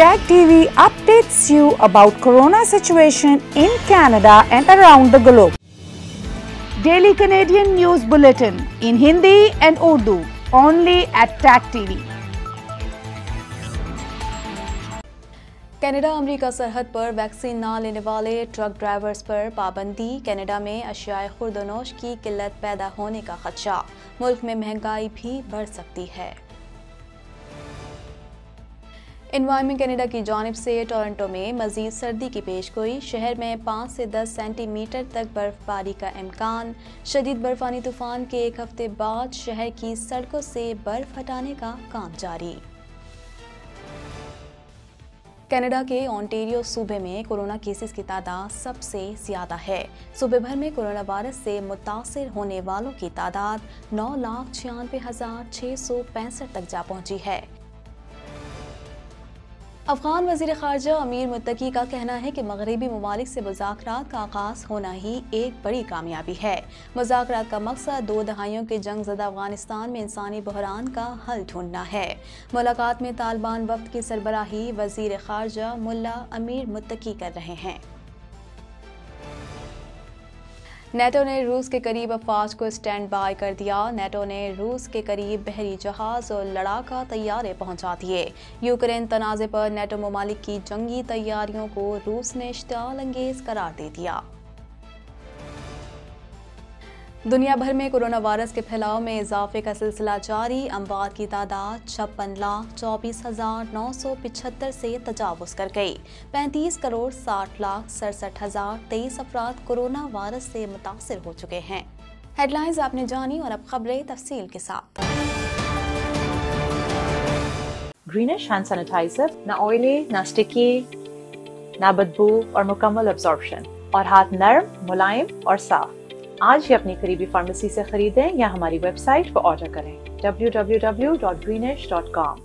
Tag TV updates you about corona situation in Canada and around the globe. Daily Canadian News Bulletin in Hindi and Urdu only at Tag TV. Canada America सरहद पर vaccine न लेने वाले truck drivers पर पाबंदी Canada में अशियाए खुर्दनोश की किल्लत पैदा होने का खदशा मुल्क में महंगाई भी बढ़ सकती है इन्वायरमेंट कैनेडा की जानब से टोरंटो में मजीद सर्दी की पेश गोई शहर में पाँच से दस सेंटीमीटर तक बर्फबारी का इम्कान शदीद बर्फानी तूफान के एक हफ्ते बाद शहर की सड़कों से बर्फ हटाने का काम जारी कनाडा के ओंटेरियो सूबे में कोरोना केसेस की तादाद सबसे ज़्यादा है सूबे भर में कोरोना वायरस से मुतासर होने वालों की तादाद नौ लाख छियानवे हज़ार छः सौ पैंसठ तक जा पहुंची है अफगान वजीर खारजा अमीर मुतकी का कहना है कि मगरबी ममालिक से मुजाकर का आगाज होना ही एक बड़ी कामयाबी है मुजाकर का मकसद दो दहाइयों के जंग जदा अफगानिस्तान में इंसानी बहरान का हल ढूंढना है मुलाकात में तालिबान वक्त की सरबराही वजीर खारजा मुला अमीर मुतकी कर रहे हैं नेटो ने रूस के करीब अफवाज को स्टैंड बाय कर दिया नेटो ने रूस के करीब बहरी जहाज और लड़ाका तैयारे पहुंचा दिए यूक्रेन तनाज़े पर नेटो ममालिक की जंगी तैयारियों को रूस ने इश्ताल अंगेज करार दे दिया दुनिया भर में कोरोना वायरस के फैलाव में इजाफे का सिलसिला जारी अमवात की तादाद छप्पन लाख चौबीस हजार नौ सौ पिछहत्तर से तजावज़ कर गई पैंतीस करोड़ साठ लाख सड़सठ हजार तेईस अफराद कोरोना वायरस से मुतासर हो चुके हैं हेडलाइंस आपने जानी और अब खबरें तफसील के साथ ग्रीनिश हैंड सैनिटाइजर न ऑयली न स्टिकी न बदबू और मुकम्मल और हाथ नरम मुलायम और साफ आज ही अपनी करीबी फार्मेसी से खरीदें या हमारी वेबसाइट पर ऑर्डर करें www.greenish.com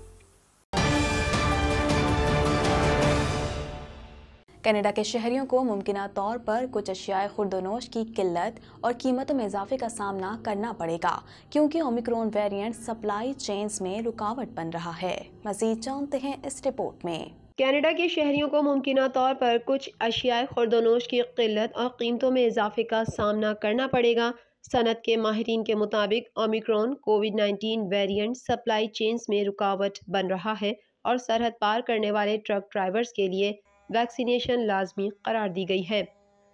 कनाडा के शहरियों को मुमकिन तौर पर कुछ अशियाए खुर्दनोश की किल्लत और कीमतों में इजाफे का सामना करना पड़ेगा क्योंकि ओमिक्रोन वेरिएंट सप्लाई चेन्स में रुकावट बन रहा है मजीद जानते हैं इस रिपोर्ट में कनाडा के शहरीों को मुमकिन तौर पर कुछ अशियाए खुरदनोश की किल्लत और कीमतों में इजाफे का सामना करना पड़ेगा सनत के माहरीन के मुताबिक Omicron COVID nineteen variant supply chains में रुकावट बन रहा है और सरहद पार करने वाले ट्रक ड्राइवर्स के लिए वैक्सीनेशन लाजमी करार दी गई है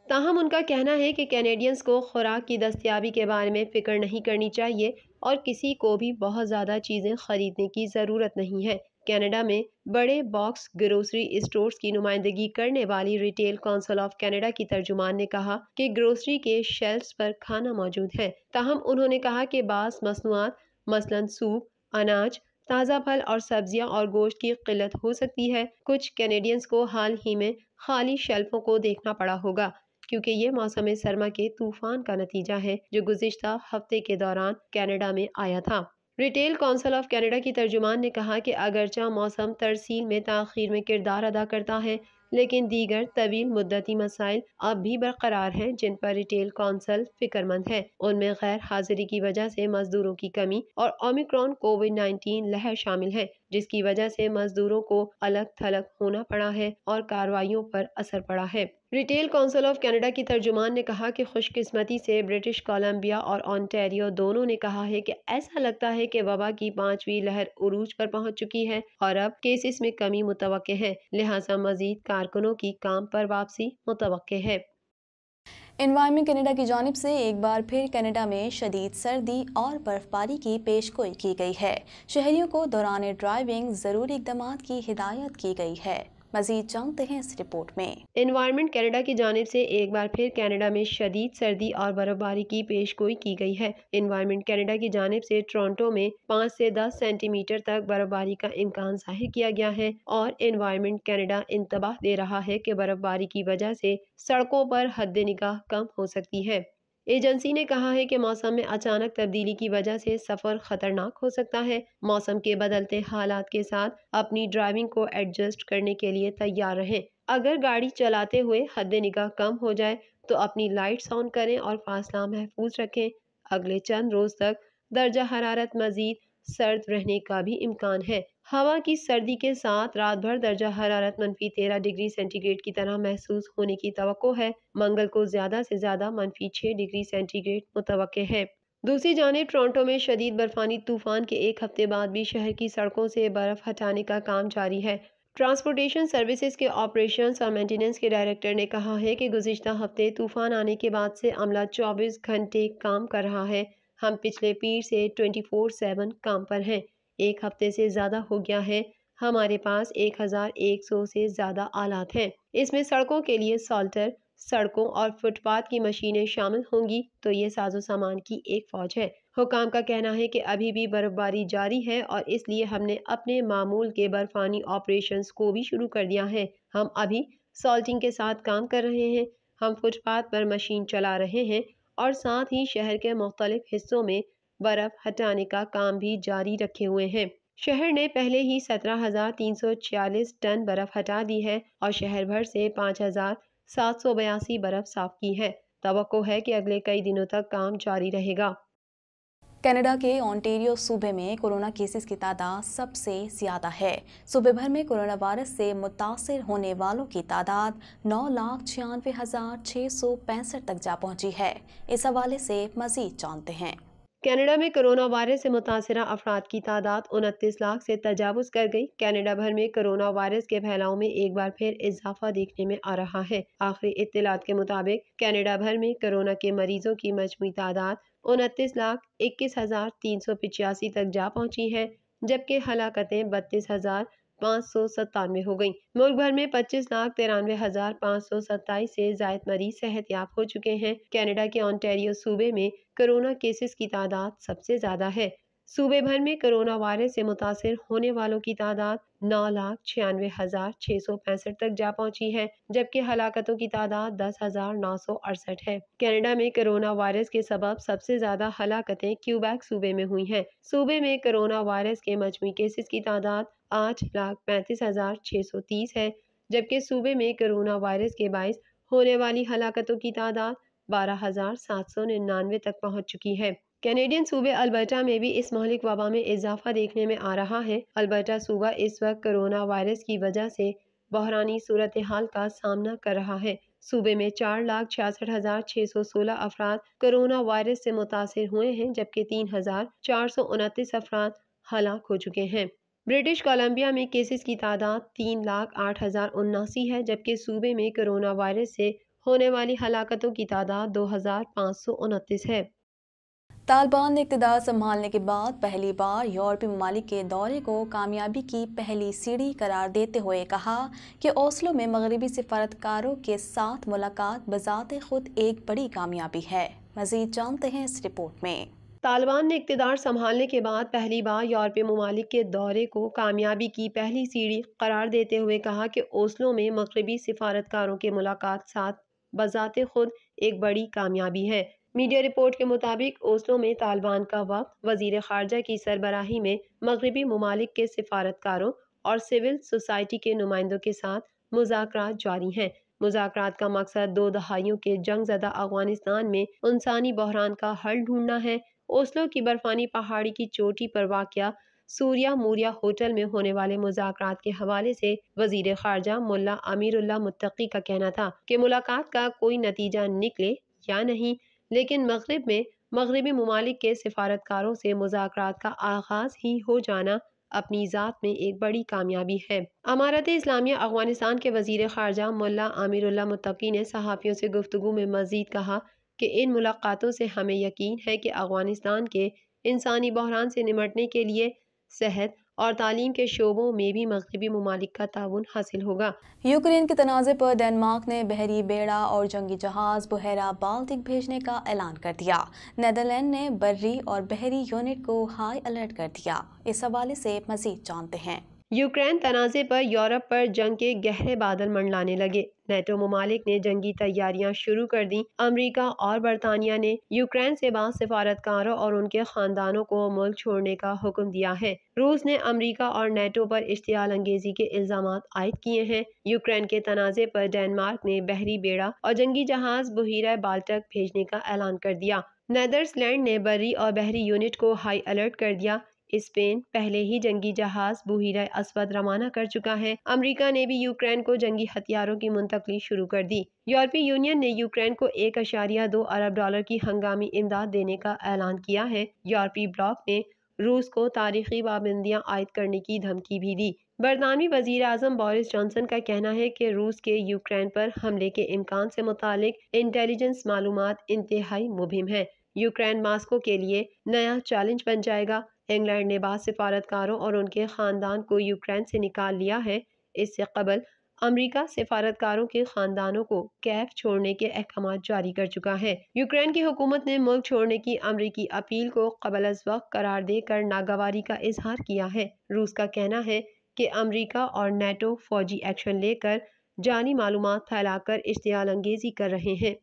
ताहम उनका कहना है कि कैनेडियंस को खुराक की दस्तियाबी के बारे में फ़िक्र नहीं करनी चाहिए और किसी को भी बहुत ज़्यादा चीज़ें ख़रीदने की ज़रूरत नहीं है कनाडा में बड़े बॉक्स ग्रोसरी स्टोर्स की नुमाइंदगी करने वाली रिटेल काउंसिल ऑफ कनाडा की तर्जुमान ने कहा कि ग्रोसरी के शेल्फ पर खाना मौजूद है तहम उन्होंने कहा कि बास मसनूआत मसलन सूप अनाज ताज़ा फल और सब्जियां और गोश्त की किल्लत हो सकती है कुछ कैनेडियंस को हाल ही में खाली शेल्फों को देखना पड़ा होगा क्योंकि ये मौसम सरमा के तूफान का नतीजा है जो गुजशत हफ्ते के दौरान कनाडा में आया था रिटेल काउंसिल ऑफ कैनेडा की तर्जुमान ने कहा कि अगरचा मौसम तरसील में तखिर में किरदार अदा करता है लेकिन दीगर तवील मुद्दती मसाइल अब भी बरकरार हैं जिन पर रिटेल काउंसिल फिक्रमंद है उनमें गैर हाजिरी की वजह से मजदूरों की कमी और ओमिक्रॉन कोविड नाइन्टीन लहर शामिल है जिसकी वजह से मजदूरों को अलग थलग होना पड़ा है और कार्रवाई पर असर पड़ा है रिटेल काउंसिल ऑफ कनाडा की तर्जुमान ने कहा कि खुशकिस्मती से ब्रिटिश कोलंबिया और ऑनटेरियो दोनों ने कहा है कि ऐसा लगता है कि वबा की पांचवी लहर उरूज पर पहुंच चुकी है और अब केसेस में कमी मुतव है लिहाजा मजीद कारकुनों की काम पर वापसी मुतव है इन्वायरमेंट कनाडा की जानब से एक बार फिर कनाडा में शदीद सर्दी और बर्फबारी की पेशगोई की गई है शहरियों को दौरान ड्राइविंग ज़रूरी इकदाम की हिदायत की गई है मजीद जानते हैं इस रिपोर्ट में इन्वायरमेंट कनाडा की जानब से एक बार फिर कनाडा में शदीद सर्दी और बर्फबारी की पेश गोई की गई है इन्वायरमेंट कनाडा की जानब से टोरंटो में पाँच से दस सेंटीमीटर तक बर्फबारी का इम्कान जाहिर किया गया है और इन्वायरमेंट कनाडा इंतबाह दे रहा है की बर्फबारी की वजह से सड़कों पर हद निगाह कम हो सकती है एजेंसी ने कहा है कि मौसम में अचानक तब्दीली की वजह से सफ़र खतरनाक हो सकता है मौसम के बदलते हालात के साथ अपनी ड्राइविंग को एडजस्ट करने के लिए तैयार रहें अगर गाड़ी चलाते हुए हद निगाह कम हो जाए तो अपनी लाइट्स ऑन करें और फासला महफूज रखें अगले चंद रोज़ तक दर्जा हरारत मजीद सर्द रहने का भी इम्कान है हवा की सर्दी के साथ रात भर दर्जा हरारत मनफी तेरह डिग्री सेंटीग्रेड की तरह महसूस होने की तो है मंगल को ज़्यादा से ज़्यादा मनफी छः डिग्री सेंटीग्रेड मुतव है दूसरी जानब टोरंटो में शदीद बर्फानी तूफान के एक हफ्ते बाद भी शहर की सड़कों से बर्फ़ हटाने का काम जारी है ट्रांसपोर्टेशन सर्विसेज के ऑपरेशन और मेंटेनेंस के डायरेक्टर ने कहा है कि गुजशत हफ्ते तूफान आने के बाद से अमला 24 घंटे काम कर रहा है हम पिछले पीर से 24/7 काम पर हैं एक हफ्ते से ज़्यादा हो गया है हमारे पास 1100 से ज़्यादा आलात हैं इसमें सड़कों के लिए सॉल्टर सड़कों और फुटपाथ की मशीनें शामिल होंगी तो ये साजो सामान की एक फौज है हुकाम का कहना है कि अभी भी बर्फबारी जारी है और इसलिए हमने अपने मामूल के बर्फानी ऑपरेशंस को भी शुरू कर दिया है हम अभी सॉल्टिंग के साथ काम कर रहे हैं हम फुटपाथ पर मशीन चला रहे हैं और साथ ही शहर के मुख्तलिफ हिस्सों में बर्फ हटाने का काम भी जारी रखे हुए हैं शहर ने पहले ही 17,346 टन बर्फ हटा दी है और शहर भर से 5,782 बर्फ साफ की है तो है कि अगले कई दिनों तक काम जारी रहेगा कनाडा के ऑन्टेरियो सूबे में कोरोना केसेस की तादाद सबसे ज़्यादा है सूबे भर में कोरोना वायरस से मुतासर होने वालों की तादाद नौ लाख छियानवे हज़ार छह सौ पैंसठ तक जा पहुंची है इस हवाले से मज़ीद जानते हैं कनाडा में कोरोना वायरस से मुतासर अफराद की तादाद उनतीस लाख से तजावज़ कर गई कनाडा भर में कोरोना वायरस के फैलाव में एक बार फिर इजाफा देखने में आ रहा है आखिरी इतलात के मुताबिक कनाडा भर में कोरोना के मरीजों की मजमू तादाद उनतीस लाख इक्कीस हज़ार तीन सौ पिचासी तक जा पहुँची है जबकि हलाकतें बत्तीस हज़ार पाँच सौ सत्तानवे हो गयी मुल्क भर में पच्चीस लाख तिरानवे हजार पाँच सौ सत्ताईस ऐसी जायद मरीज सेहत याब हो चुके हैं कैनेडा के ऑन्टेरियो सूबे में कोरोना केसेस की तादाद सबसे ज़्यादा है सूबे भर में कोरोना वायरस से मुतासर होने वालों की तादाद नौ लाख छियानवे हजार छह सौ पैंसठ तक जा पहुंची है जबकि हलाकतों की तादाद दस हजार नौ सौ अड़सठ है कनाडा में कोरोना वायरस के सबब सबसे ज्यादा हलाकतें क्यूबैक सूबे में हुई हैं। सूबे में कोरोना वायरस के मजमू केसेस की तादाद आठ लाख पैंतीस हजार छह सौ तीस है जबकि सूबे में कोरोना वायरस के बायस होने वाली हलाकतों की तादाद बारह हज़ार सात सौ निन्यानवे तक पहुँच चुकी है कैनेडियन सूबे अल्बर्टा में भी इस महलिक वबा में इजाफा देखने में आ रहा है अल्बर्टा सूबा इस वक्त कोरोना वायरस की वजह से बहरानी सूरत हाल का सामना कर रहा है सूबे में चार लाख छियासठ हज़ार छः सौ सोलह अफराद कोरोना वायरस से मुतासर हुए हैं जबकि तीन हज़ार चार सौ उनतीस अफराद हलाक हो चुके हैं ब्रिटिश कोलंबिया में केसेस की तादाद तीन लाख आठ हज़ार उन्नासी है जबकि सूबे में कोरोना वायरस से होने वाली हलाकतों की तादाद दो हज़ार पाँच सौ उनतीस है तालिबान ने इकतदार संभालने के बाद पहली बार यूरोपीय ममालिक के दौरे को कामयाबी की पहली सीढ़ी करार देते हुए कहा कि ओस्लो में मगरबी सफारतकारों के साथ मुलाकात बजात खुद एक बड़ी कामयाबी है मजीद जानते हैं इस रिपोर्ट में तालिबान ने इकतदार संभालने के बाद पहली बार यूरोपीय ममालिक के दौरे को कामयाबी की पहली सीढ़ी करार देते हुए कहा कि ओस्लो में मगरबी सफारतकारों के मुलाकात साथ बजात खुद एक बड़ी कामयाबी है मीडिया रिपोर्ट के मुताबिक ओस्लो में तालिबान का वक्त वजीर खारजा की सरबराही में मगरबी ममालिक के सिफारतकारों और सिविल सोसाइटी के नुमाइंदों के साथ मुजाकर जारी हैं मुजाकर का मकसद दो दहाइयों के जंग जदा अफगानिस्तान में इंसानी बहरान का हल ढूंढना है ओसलो की बर्फानी पहाड़ी की चोटी पर वाक़ सूर्या मूरिया होटल में होने वाले मुजाकर के हवाले से वजीर खारजा मुला अमीरुल्ला मुत्तकी का कहना था कि मुलाकात का कोई नतीजा निकले या नहीं लेकिन मगरब में मगरबी ममालिक के सफारतकारों से मुजाकर का आगाज़ ही हो जाना अपनी ज़ात में एक बड़ी कामयाबी है अमारत इस्लामिया अफगानिस्तान के वजीर खारजा मुला आमिरल्ला मुतकी ने सहाफ़ियों से गुफ्तु में मज़ीद कहा कि इन मुलाकातों से हमें यकीन है कि अफगानिस्तान के इंसानी बहरान से निमटने के लिए सेहत और तालीम के शोबों में भी मगरबी ममालिक का ताउन हासिल होगा यूक्रेन के तनाज़े पर डेनमार्क ने बहरी बेड़ा और जंगी जहाज़ बहरा बाल्टिक भेजने का ऐलान कर दिया नदरलैंड ने बर्री और बहरी यूनिट को हाई अलर्ट कर दिया इस हवाले से मजीद जानते हैं यूक्रेन तनाज़े पर यूरोप पर जंग के गहरे बादल मंडलाने लगे नेटो ममालिक ने जंगी तैयारियां शुरू कर दी अमेरिका और बरतानिया ने यूक्रेन से बाद सफारतकारों और उनके खानदानों को मुल्क छोड़ने का हुक्म दिया है रूस ने अमेरिका और नेटो पर इश्तियाल अंगेजी के इल्जाम आयद किए हैं यूक्रेन के तनाज़े पर डेनमार्क ने बहरी बेड़ा और जंगी जहाज बहिरा बाल्टक भेजने का ऐलान कर दिया नैदरलैंड ने बरी और बहरी यूनिट को हाई अलर्ट कर दिया स्पेन पहले ही जंगी जहाज बुहिरा असवद रवाना कर चुका है अमेरिका ने भी यूक्रेन को जंगी हथियारों की मुंतकली शुरू कर दी यूरोपीय यूनियन ने यूक्रेन को एक अशारिया दो अरब डॉलर की हंगामी इमदाद देने का ऐलान किया है यूरोपीय ब्लॉक ने रूस को तारीखी पाबंदियाँ आयद करने की धमकी भी दी बरतानवी वजी अजम बोरिस जॉनसन का कहना है कि रूस के यूक्रेन पर हमले के इम्कान से मुतल इंटेलिजेंस मालूम इंतहाई मुबिम है यूक्रेन मास्को के लिए नया चैलेंज बन जाएगा इंग्लैंड ने बाद सिफारतकारों और उनके ख़ानदान को यूक्रेन से निकाल लिया है इससे कबल अमरीका सिफारतकारों के खानदानों को कैफ छोड़ने के अहकाम जारी कर चुका है यूक्रेन की हुकूमत ने मुल्क छोड़ने की अमरीकी अपील को कबल अज वक्त करार देकर नागवारी का इजहार किया है रूस का कहना है कि अमरीका और नेटो फौजी एक्शन लेकर जानी मालूम फैलाकर इश्तियाल अंगेजी कर रहे हैं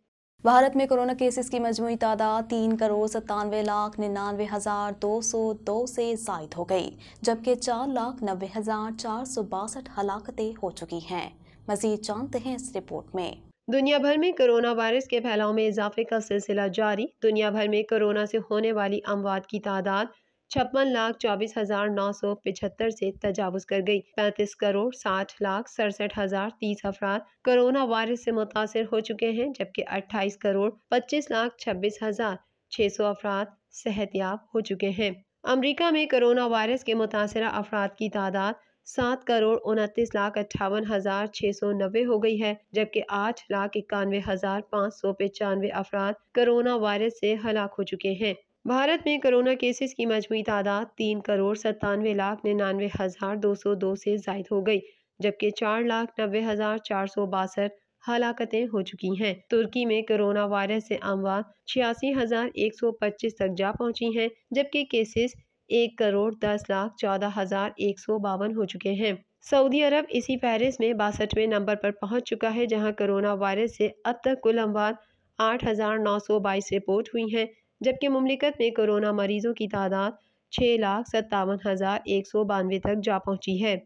भारत में कोरोना केसेस की मजमू तादाद तीन करोड़ सत्तानवे लाख निन्यानवे हज़ार दो सौ दो से जायद हो गई जबकि चार लाख नब्बे हज़ार चार सौ बासठ हलाकतें हो चुकी हैं मजीद जानते हैं इस रिपोर्ट में दुनिया भर में कोरोना वायरस के फैलाव में इजाफे का सिलसिला जारी दुनिया भर में कोरोना से होने वाली अमवात की तादाद छप्पन लाख चौबीस हजार नौ सौ पिछहत्तर से तजावज कर गई पैंतीस करोड़ साठ लाख सड़सठ हजार तीस अफराद कोरोना वायरस से मुतासर हो चुके हैं जबकि अट्ठाईस करोड़ पच्चीस लाख छब्बीस हजार छह सौ अफराद सेहतयाब हो चुके हैं अमरीका में कोरोना वायरस के मुतासर अफराद की तादाद सात करोड़ उनतीस लाख अट्ठावन हज़ार छः सौ नब्बे हो गई है जबकि आठ लाख इक्यानवे हज़ार पाँच सौ पचानवे अफराद कोरोना वायरस से हलाक हो चुके हैं भारत में कोरोना केसेस की मजमू तादाद तीन करोड़ सत्तानवे लाख निन्यानवे हज़ार दो सौ दो से जायद हो गई जबकि चार लाख नब्बे हज़ार चार सौ बासठ हलाकतें हो चुकी हैं तुर्की में कोरोना वायरस से अमवा छियासी हज़ार एक सौ पच्चीस तक जा पहुंची हैं जबकि केसेस एक करोड़ दस लाख चौदह हज़ार एक सौ बावन हो चुके हैं सऊदी अरब इसी पेरिस में बासठवें नंबर पर पहुंच चुका है जहां कोरोना वायरस से अब तक कुल अमवात आठ हज़ार नौ सौ बाईस रिपोर्ट हुई हैं जबकि ममलिकत में कोरोना मरीजों की तादाद छः लाख सत्तावन हज़ार एक सौ बानवे तक जा पहुँची है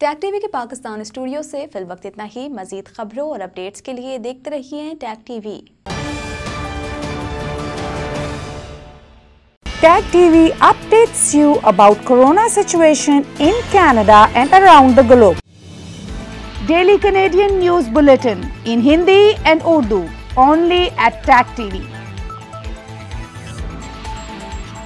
टैग टीवी के पाकिस्तान स्टूडियो से फिल वक्त इतना ही मजीद खबरों और अपडेट्स के लिए देखते रहिए Tag TV Tag TV updates you about corona situation in Canada and around the globe. Daily Canadian News Bulletin in Hindi and Urdu only at Tag TV.